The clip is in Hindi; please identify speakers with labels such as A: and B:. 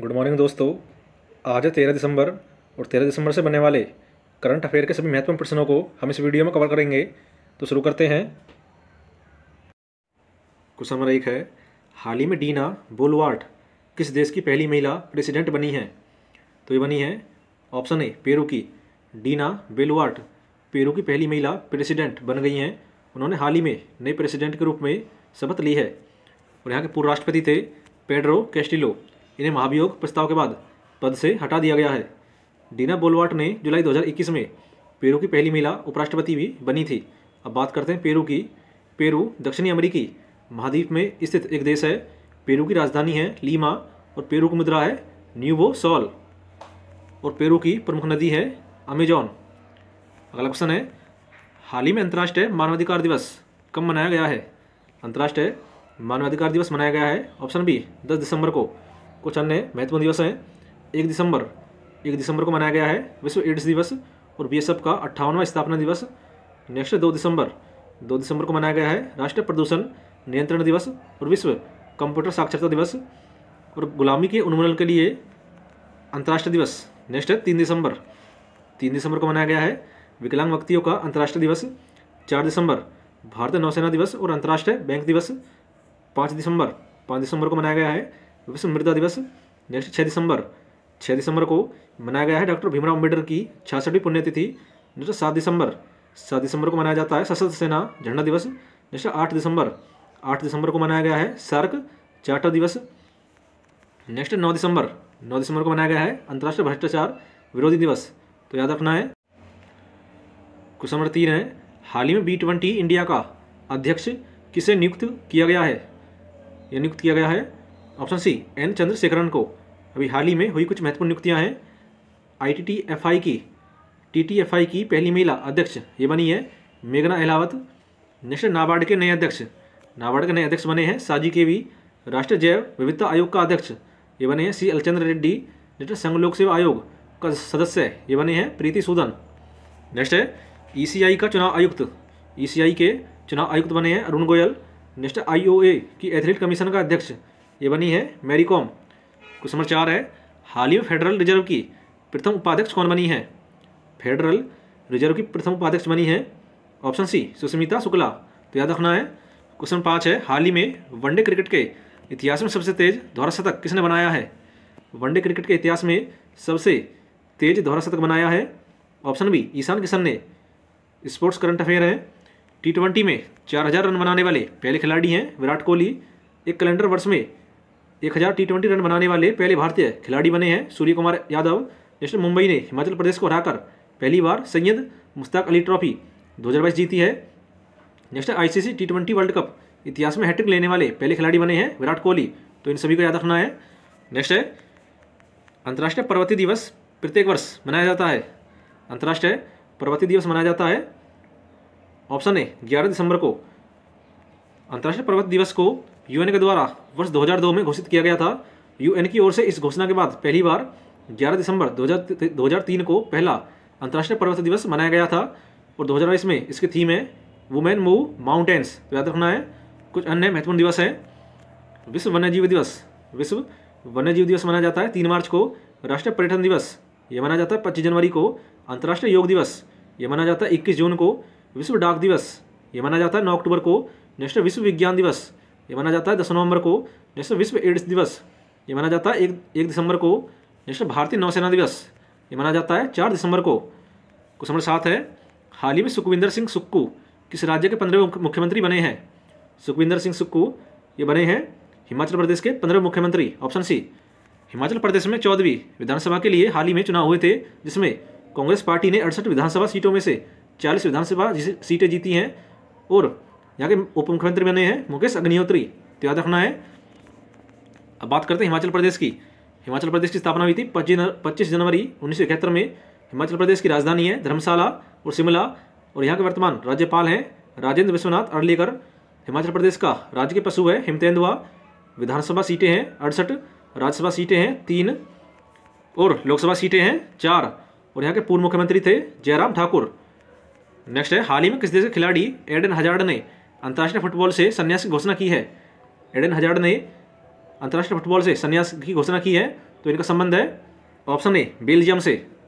A: गुड मॉर्निंग दोस्तों आज है तेरह दिसंबर और तेरह दिसंबर से बनने वाले करंट अफेयर के सभी महत्वपूर्ण प्रश्नों को हम इस वीडियो में कवर करेंगे तो शुरू करते हैं क्वेश्चन नंबर एक है हाल ही में डीना बोलवार्ट किस देश की पहली महिला प्रेसिडेंट बनी है तो ये बनी है ऑप्शन ए पेरू की डीना बेलवार्ट पेरू की पहली महिला प्रेसिडेंट बन गई हैं उन्होंने हाल ही में नए प्रेसिडेंट के रूप में शपथ ली है और यहाँ के पूर्व राष्ट्रपति थे पेड्रो कैस्टिलो इन्हें महाभियोग प्रस्ताव के बाद पद से हटा दिया गया है डीना बोलवाट ने जुलाई 2021 में पेरू की पहली महिला उपराष्ट्रपति भी बनी थी अब बात करते हैं पेरू की पेरू दक्षिणी अमरीकी महाद्वीप में स्थित एक देश है पेरू की राजधानी है लीमा और पेरू की मुद्रा है न्यूबो सॉल और पेरू की प्रमुख नदी है अमेजॉन अगला क्वेश्चन है हाल ही में अंतर्राष्ट्रीय मानवाधिकार दिवस कब मनाया गया है अंतर्राष्ट्रीय मानवाधिकार दिवस मनाया गया है ऑप्शन बी दस दिसंबर को कुछ अन्य महत्वपूर्ण दिवस हैं एक दिसंबर एक दिसंबर को मनाया गया है विश्व एड्स दिवस और बीएसएफ का अट्ठावनवा स्थापना दिवस नेक्स्ट दो दिसंबर दो दिसंबर को मनाया गया है राष्ट्रीय प्रदूषण नियंत्रण दिवस और विश्व कंप्यूटर साक्षरता दिवस और गुलामी के उन्मूलन के लिए अंतर्राष्ट्रीय दिवस नेक्स्ट है तीन दिसंबर तीन दिसंबर को मनाया गया है विकलांग व्यक्तियों का अंतर्राष्ट्रीय दिवस चार दिसंबर भारतीय नौसेना दिवस और अंतर्राष्ट्रीय बैंक दिवस पाँच दिसंबर पाँच दिसंबर को मनाया गया है विश्व मृदा दिवस नेक्स्ट छः दिसंबर छः दिसंबर को मनाया गया है डॉक्टर भीमराव अम्बेडकर की छियासठवीं पुण्यतिथि नेक्स्ट सात दिसंबर सात दिसंबर को मनाया जाता है सशस्त्र सेना झंडा दिवस नेक्स्ट आठ दिसंबर आठ दिसंबर को मनाया गया है सार्क चार्टर दिवस नेक्स्ट नौ दिसंबर नौ दिसंबर को मनाया गया है अंतर्राष्ट्रीय भ्रष्टाचार विरोधी दिवस तो याद रखना है क्वेश्चन नंबर तीन है हाल ही में बी ट्वेंटी इंडिया का अध्यक्ष किसे नियुक्त किया गया है या नियुक्त किया गया है ऑप्शन सी एन चंद्रशेखरन को अभी हाल ही में हुई कुछ महत्वपूर्ण नियुक्तियां हैं आईटीटीएफआई की टीटीएफआई की पहली महिला अध्यक्ष ये बनी है मेघना अहलावत नेशनल नाबार्ड के नए अध्यक्ष नाबार्ड के नए अध्यक्ष बने हैं साजी के वी राष्ट्रीय जैव विविधता आयोग का अध्यक्ष ये बने हैं सी अलचंद्र रेड्डी नेशनल संघ लोक सेवा आयोग का सदस्य ये बने हैं प्रीति सूदन नेक्स्ट है ई का चुनाव आयुक्त ई के चुनाव आयुक्त बने हैं अरुण गोयल नेक्स्ट आई की एथलीट कमीशन का अध्यक्ष ये बनी है मैरी कॉम क्वेश्चन नंबर चार है हाल ही में फेडरल रिजर्व की प्रथम उपाध्यक्ष कौन बनी है फेडरल रिजर्व की प्रथम उपाध्यक्ष बनी है ऑप्शन सी सुस्मिता शुक्ला तो याद रखना है क्वेश्चन पाँच है हाल ही में वनडे क्रिकेट के इतिहास में सबसे तेज दोहरा शतक किसने बनाया है वनडे क्रिकेट के इतिहास में सबसे तेज दोहरा शतक बनाया है ऑप्शन बी ईशान किशन ने स्पोर्ट्स करंट अफेयर है टी ट्वेंटी में चार हज़ार रन बनाने वाले पहले खिलाड़ी हैं विराट कोहली एक कैलेंडर वर्ष में एक हज़ार टी ट्वेंटी रन बनाने वाले पहले भारतीय खिलाड़ी बने हैं सूर्य कुमार यादव जैसे मुंबई ने हिमाचल प्रदेश को हराकर पहली बार सैयद मुश्ताक अली ट्रॉफी 2022 जीती है next ICC T twenty world cup इतिहास में हैट्रिक लेने वाले पहले खिलाड़ी बने हैं विराट कोहली तो इन सभी को याद रखना है नेक्स्ट है अंतर्राष्ट्रीय पर्वती दिवस प्रत्येक वर्ष मनाया जाता है अंतर्राष्ट्रीय पर्वती दिवस मनाया जाता है ऑप्शन ए ग्यारह दिसंबर को अंतर्राष्ट्रीय पर्वत दिवस को यूएन के द्वारा वर्ष 2002 में घोषित किया गया था यूएन की ओर से इस घोषणा के बाद पहली बार 11 दिसंबर 2003 को पहला अंतर्राष्ट्रीय पर्वत दिवस मनाया गया था और दो में इसकी थीम है वुमेन मूव माउंटेन्स तो याद रखना है कुछ अन्य महत्वपूर्ण दिवस हैं विश्व वन्यजीव दिवस विश्व वन्यजीव दिवस मनाया जाता है तीन मार्च को राष्ट्रीय पर्यटन दिवस यह मनाया जाता है पच्चीस जनवरी को अंतर्राष्ट्रीय योग दिवस यह मनाया जाता है इक्कीस जून को विश्व डाक दिवस यह मनाया जाता है नौ अक्टूबर को नेशनल विश्व विज्ञान दिवस ये माना जाता है दस नवंबर को नेशनल विश्व एड्स दिवस ये माना जाता है एक एक दिसंबर को नेशनल भारतीय नौसेना दिवस ये माना जाता है चार दिसंबर को क्वेश्चन नंबर सात है हाल ही में सुखविंदर सिंह सुक्कू किस राज्य के पंद्रह मुख्यमंत्री बने हैं सुखविंदर सिंह सुक्कू ये बने हैं हिमाचल प्रदेश के पंद्रह मुख्यमंत्री ऑप्शन सी हिमाचल प्रदेश में चौदहवीं विधानसभा के लिए हाल ही में चुनाव हुए थे जिसमें कांग्रेस पार्टी ने अड़सठ विधानसभा सीटों में से चालीस विधानसभा सीटें जीती हैं और यहाँ के उप मुख्यमंत्री बने हैं मुकेश अग्निहोत्री तो याद रखना है अब बात करते हैं हिमाचल प्रदेश की हिमाचल प्रदेश की स्थापना हुई थी पच्चीस जनवरी उन्नीस में हिमाचल प्रदेश की राजधानी है धर्मशाला और शिमला और यहाँ के वर्तमान राज्यपाल हैं राजेंद्र विश्वनाथ अर्लीकर हिमाचल प्रदेश का राज्य के पशु है हिमतेंदुआ विधानसभा सीटें हैं अड़सठ राज्यसभा सीटें हैं तीन और लोकसभा सीटें हैं चार और यहाँ के पूर्व मुख्यमंत्री थे जयराम ठाकुर नेक्स्ट है हाल ही में किस देश के खिलाड़ी एडन हजार्ड ने अंतर्राष्ट्रीय फुटबॉल से संन्यास की घोषणा की है एडन हजार्ड ने अंतर्राष्ट्रीय फुटबॉल से संन्यास की घोषणा की है तो इनका संबंध है ऑप्शन ए बेल्जियम से